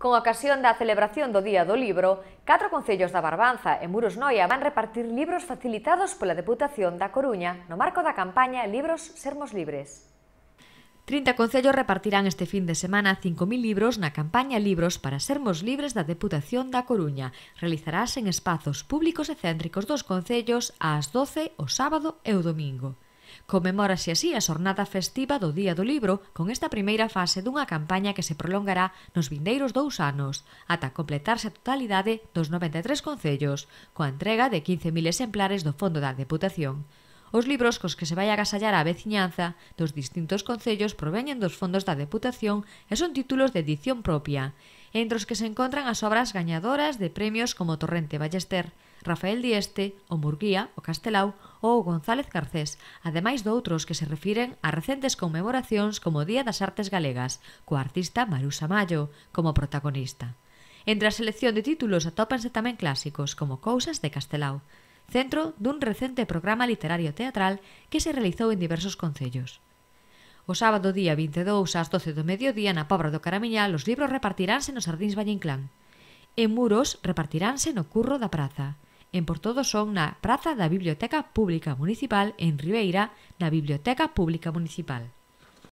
Con ocasión da celebración do Día do Libro, catro concellos da Barbanza e Muros Noia van repartir libros facilitados pola Deputación da Coruña no marco da campaña Libros Sermos Libres. 30 concellos repartirán este fin de semana 5.000 libros na campaña Libros para Sermos Libres da Deputación da Coruña. Realizarás en espazos públicos e céntricos dos concellos ás 12 o sábado e o domingo. Conmemórase así a xornada festiva do Día do Libro con esta primeira fase dunha campaña que se prolongará nos vindeiros dous anos, ata completarse a totalidade dos 93 concellos, coa entrega de 15.000 exemplares do Fondo da Deputación. Os libros cos que se vai agasallar a veciñanza dos distintos concellos proveñen dos fondos da Deputación e son títulos de edición propia entre os que se encontran as obras gañadoras de premios como Torrente Ballester, Rafael Dieste, o Murguía, o Castelau ou o González Garcés, ademais doutros que se refiren a recentes conmemoracións como o Día das Artes Galegas, coa artista Marusa Mayo como protagonista. Entre a selección de títulos atópanse tamén clásicos como Cousas de Castelao, centro dun recente programa literario teatral que se realizou en diversos concellos. O sábado día 22 ás 12 do mediodía na Pobra do Caramiñal os libros repartiránse nos Sardins Valle Inclán. En Muros repartiránse no Curro da Praza. En Portodo son na Praza da Biblioteca Pública Municipal en Ribeira, na Biblioteca Pública Municipal.